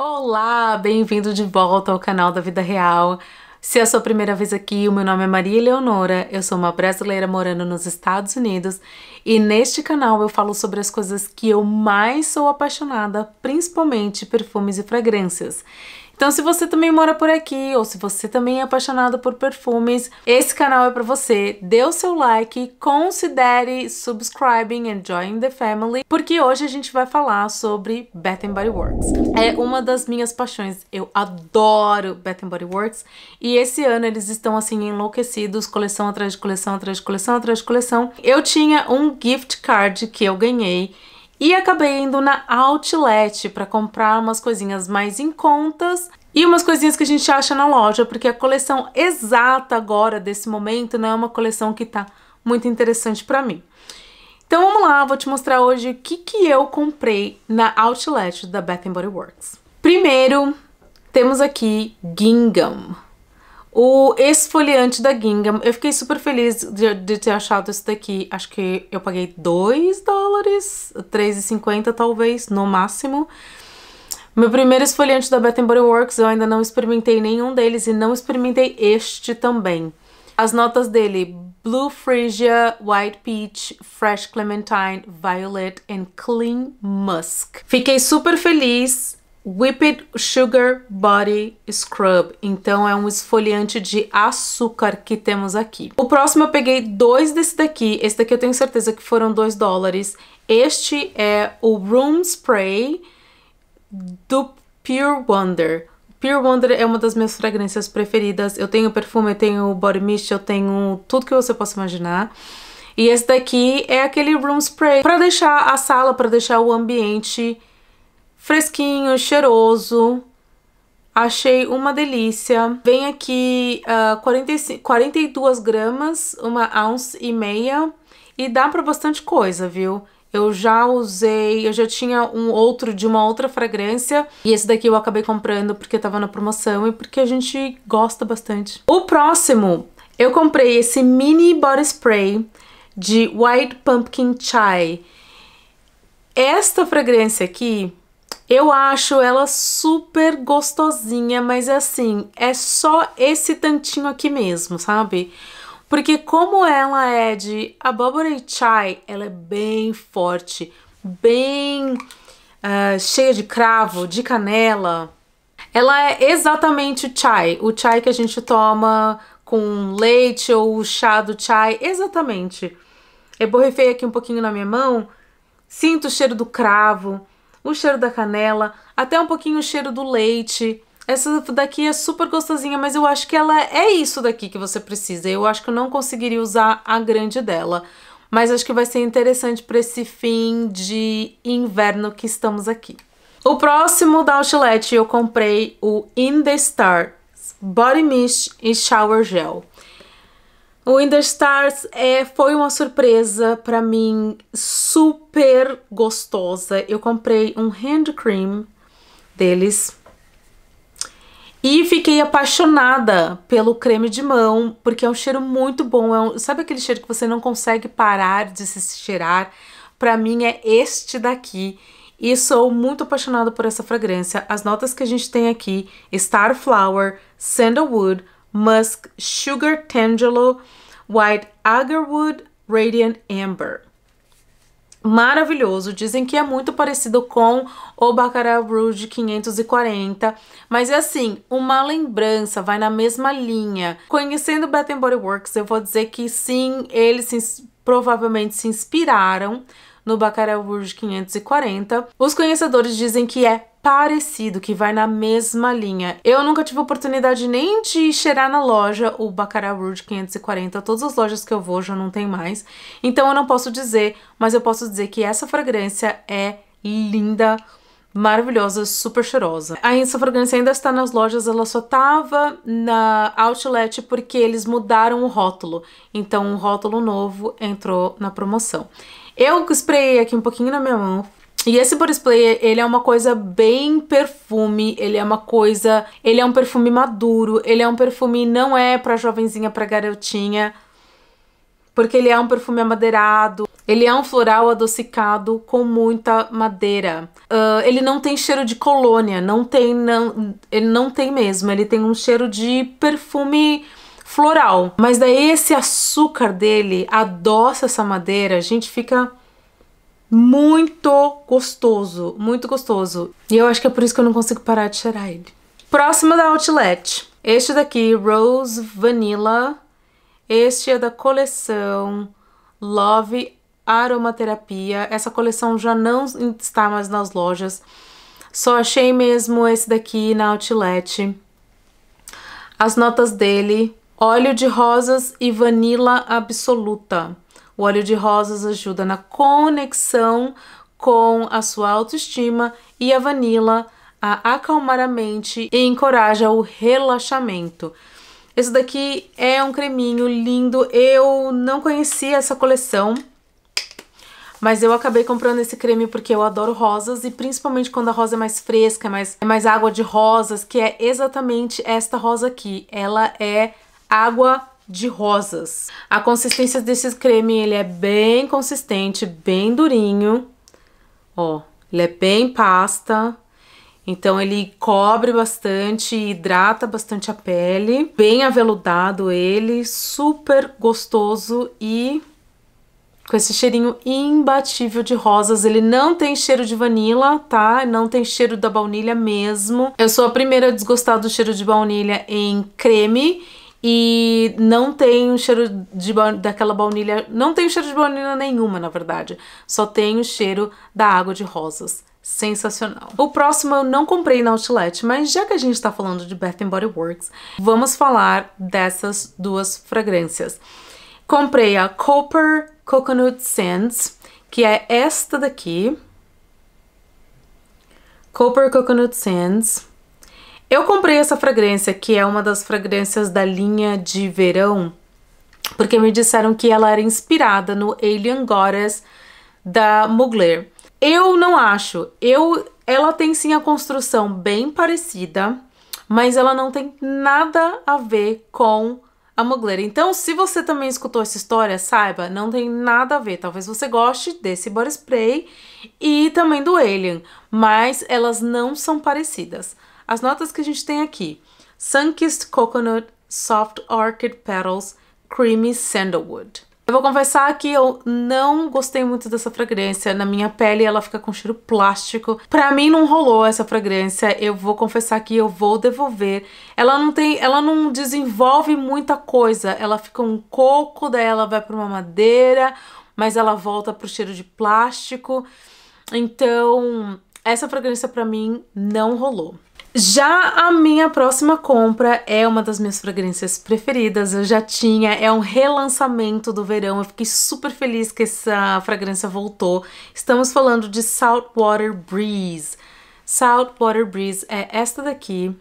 Olá, bem-vindo de volta ao canal da Vida Real. Se é a sua primeira vez aqui, o meu nome é Maria Eleonora, eu sou uma brasileira morando nos Estados Unidos e neste canal eu falo sobre as coisas que eu mais sou apaixonada, principalmente perfumes e fragrâncias. Então, se você também mora por aqui ou se você também é apaixonado por perfumes, esse canal é para você. Dê o seu like, considere subscribing and join the family, porque hoje a gente vai falar sobre Bath Body Works. É uma das minhas paixões. Eu adoro Bath Body Works e esse ano eles estão assim enlouquecidos, coleção atrás de coleção atrás de coleção atrás de coleção. Eu tinha um gift card que eu ganhei e acabei indo na Outlet para comprar umas coisinhas mais em contas e umas coisinhas que a gente acha na loja, porque a coleção exata agora desse momento não é uma coleção que tá muito interessante para mim. Então vamos lá, vou te mostrar hoje o que, que eu comprei na Outlet da Bath Body Works. Primeiro, temos aqui gingham. O esfoliante da Gingham, eu fiquei super feliz de, de ter achado esse daqui. Acho que eu paguei 2 dólares, 3,50 talvez, no máximo. Meu primeiro esfoliante da Bath Body Works, eu ainda não experimentei nenhum deles e não experimentei este também. As notas dele, Blue Frisia, White Peach, Fresh Clementine, Violet and Clean Musk. Fiquei super feliz Whipped Sugar Body Scrub. Então é um esfoliante de açúcar que temos aqui. O próximo eu peguei dois desse daqui. Esse daqui eu tenho certeza que foram dois dólares. Este é o Room Spray do Pure Wonder. Pure Wonder é uma das minhas fragrâncias preferidas. Eu tenho perfume, eu tenho body mist, eu tenho tudo que você possa imaginar. E esse daqui é aquele room spray para deixar a sala, para deixar o ambiente fresquinho, cheiroso. Achei uma delícia. Vem aqui uh, 45, 42 gramas, uma ounce e meia. E dá pra bastante coisa, viu? Eu já usei, eu já tinha um outro de uma outra fragrância e esse daqui eu acabei comprando porque tava na promoção e porque a gente gosta bastante. O próximo, eu comprei esse mini body spray de White Pumpkin Chai. Esta fragrância aqui eu acho ela super gostosinha, mas é assim, é só esse tantinho aqui mesmo, sabe? Porque como ela é de abóbora e chai, ela é bem forte, bem uh, cheia de cravo, de canela. Ela é exatamente o chai, o chai que a gente toma com leite ou chá do chai, exatamente. Eu borrifei aqui um pouquinho na minha mão, sinto o cheiro do cravo, o cheiro da canela, até um pouquinho o cheiro do leite. Essa daqui é super gostosinha, mas eu acho que ela é isso daqui que você precisa. Eu acho que eu não conseguiria usar a grande dela. Mas acho que vai ser interessante para esse fim de inverno que estamos aqui. O próximo da Outlet eu comprei o In The Stars Body Mist e Shower Gel. O In The Stars é, foi uma surpresa para mim, super gostosa. Eu comprei um hand cream deles e fiquei apaixonada pelo creme de mão, porque é um cheiro muito bom. É um, sabe aquele cheiro que você não consegue parar de se cheirar? Para mim é este daqui. E sou muito apaixonada por essa fragrância. As notas que a gente tem aqui, Starflower, Sandalwood, musk, sugar tangelo, white agarwood, radiant amber. Maravilhoso, dizem que é muito parecido com o Baccarat Rouge 540, mas é assim, uma lembrança, vai na mesma linha. Conhecendo Bath Body Works, eu vou dizer que sim, eles se provavelmente se inspiraram no Baccarat Rouge 540. Os conhecedores dizem que é parecido, que vai na mesma linha. Eu nunca tive oportunidade nem de cheirar na loja o Baccarat Rouge 540, todas as lojas que eu vou já não tem mais, então eu não posso dizer, mas eu posso dizer que essa fragrância é linda, maravilhosa, super cheirosa. A fragrância ainda está nas lojas, ela só tava na Outlet porque eles mudaram o rótulo. Então um rótulo novo entrou na promoção. Eu sprayei aqui um pouquinho na minha mão, e esse body spray, ele é uma coisa bem perfume, ele é uma coisa, ele é um perfume maduro, ele é um perfume não é para jovenzinha, para garotinha, porque ele é um perfume amadeirado, ele é um floral adocicado com muita madeira. Uh, ele não tem cheiro de colônia, não tem, não, ele não tem mesmo. Ele tem um cheiro de perfume floral. Mas daí esse açúcar dele adoça essa madeira, a gente fica muito gostoso, muito gostoso. E eu acho que é por isso que eu não consigo parar de cheirar ele. Próximo da Outlet, este daqui, Rose Vanilla. Este é da coleção Love aromaterapia. Essa coleção já não está mais nas lojas. Só achei mesmo esse daqui na Outlet. As notas dele, óleo de rosas e vanila absoluta. O óleo de rosas ajuda na conexão com a sua autoestima e a vanila a acalmar a mente e encoraja o relaxamento. Esse daqui é um creminho lindo, eu não conhecia essa coleção. Mas eu acabei comprando esse creme porque eu adoro rosas e principalmente quando a rosa é mais fresca, é mais, é mais água de rosas, que é exatamente esta rosa aqui. Ela é água de rosas. A consistência desse creme, ele é bem consistente, bem durinho. Ó, ele é bem pasta. Então ele cobre bastante, hidrata bastante a pele, bem aveludado ele, super gostoso e com esse cheirinho imbatível de rosas. Ele não tem cheiro de vanila, tá? Não tem cheiro da baunilha mesmo. Eu sou a primeira a desgostar do cheiro de baunilha em creme e não tem o cheiro de daquela baunilha, não tem o cheiro de baunilha nenhuma, na verdade. Só tem o cheiro da água de rosas. Sensacional. O próximo eu não comprei na Outlet, mas já que a gente tá falando de Bath Body Works, vamos falar dessas duas fragrâncias. Comprei a Copper Coconut Sands, que é esta daqui. Copper Coconut Sands. Eu comprei essa fragrância, que é uma das fragrâncias da linha de verão, porque me disseram que ela era inspirada no Alien Goddess da Mugler. Eu não acho. Eu, ela tem sim a construção bem parecida, mas ela não tem nada a ver com a Mugler. Então, se você também escutou essa história, saiba, não tem nada a ver. Talvez você goste desse body spray e também do Alien, mas elas não são parecidas. As notas que a gente tem aqui: Sunkissed Coconut, Soft Orchid Petals, Creamy Sandalwood. Eu vou confessar que eu não gostei muito dessa fragrância. Na minha pele ela fica com cheiro plástico. Pra mim não rolou essa fragrância. Eu vou confessar que eu vou devolver. Ela não tem, ela não desenvolve muita coisa. Ela fica um coco, daí ela vai pra uma madeira, mas ela volta pro cheiro de plástico. Então, essa fragrância pra mim não rolou. Já a minha próxima compra é uma das minhas fragrâncias preferidas, eu já tinha, é um relançamento do verão, eu fiquei super feliz que essa fragrância voltou. Estamos falando de Saltwater Breeze. Saltwater Breeze é esta daqui,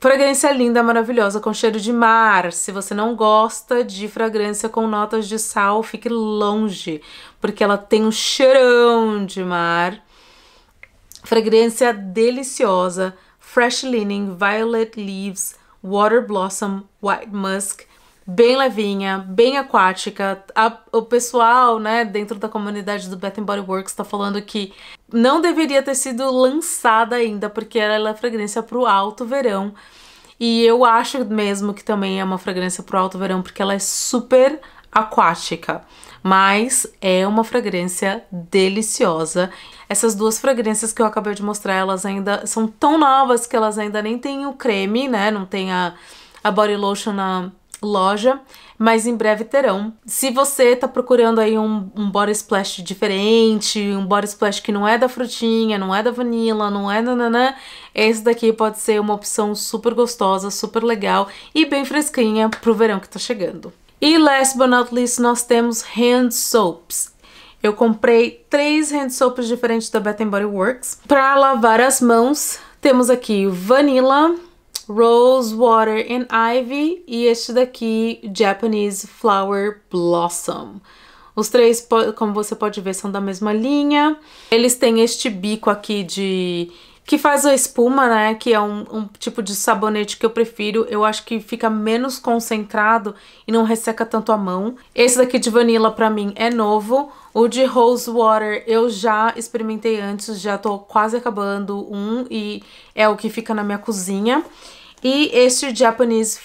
Fragrância linda, maravilhosa, com cheiro de mar. Se você não gosta de fragrância com notas de sal, fique longe, porque ela tem um cheirão de mar. Fragrância deliciosa, Fresh Linen, Violet Leaves, Water Blossom, White Musk, bem levinha, bem aquática. A, o pessoal, né, dentro da comunidade do Bath Body Works tá falando que não deveria ter sido lançada ainda, porque ela é fragrância pro alto verão. E eu acho mesmo que também é uma fragrância pro alto verão, porque ela é super aquática, mas é uma fragrância deliciosa. Essas duas fragrâncias que eu acabei de mostrar, elas ainda são tão novas que elas ainda nem têm o creme, né? Não tem a, a body lotion na loja, mas em breve terão. Se você tá procurando aí um, um body splash diferente, um body splash que não é da frutinha, não é da vanilla, não é nananã, esse daqui pode ser uma opção super gostosa, super legal e bem fresquinha pro verão que tá chegando. E last but not least, nós temos hand soaps. Eu comprei três hand soaps diferentes da Bath Body Works. Para lavar as mãos, temos aqui Vanilla, Rose Water and Ivy e este daqui, Japanese Flower Blossom. Os três, como você pode ver, são da mesma linha. Eles têm este bico aqui de que faz a espuma, né? Que é um, um, tipo de sabonete que eu prefiro. Eu acho que fica menos concentrado e não resseca tanto a mão. Esse daqui de vanilla pra mim é novo. O de Rose Water eu já experimentei antes, já tô quase acabando um e é o que fica na minha cozinha. E este Japanese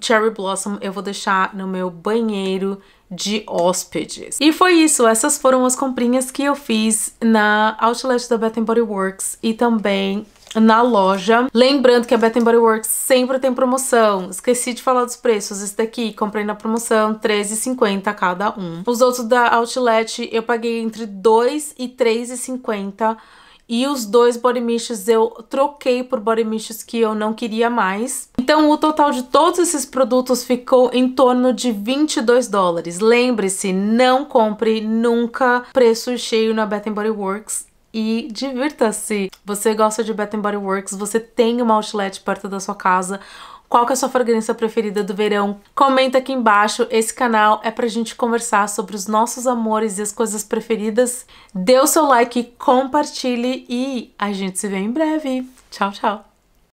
Cherry Blossom eu vou deixar no meu banheiro de hóspedes. E foi isso, essas foram as comprinhas que eu fiz na Outlet da Bath Body Works e também na loja. Lembrando que a Bath Body Works sempre tem promoção. Esqueci de falar dos preços. Esse daqui comprei na promoção, R$13,50 cada um. Os outros da Outlet eu paguei entre R$2 e R$3,50 e os dois body mists eu troquei por body mists que eu não queria mais. Então o total de todos esses produtos ficou em torno de 22 dólares. Lembre-se, não compre nunca preço cheio na Bath Body Works e divirta-se. Você gosta de Bath Body Works, você tem uma outlet perto da sua casa qual que é a sua fragrância preferida do verão. Comenta aqui embaixo, esse canal é pra gente conversar sobre os nossos amores e as coisas preferidas. Dê o seu like, compartilhe e a gente se vê em breve. Tchau, tchau!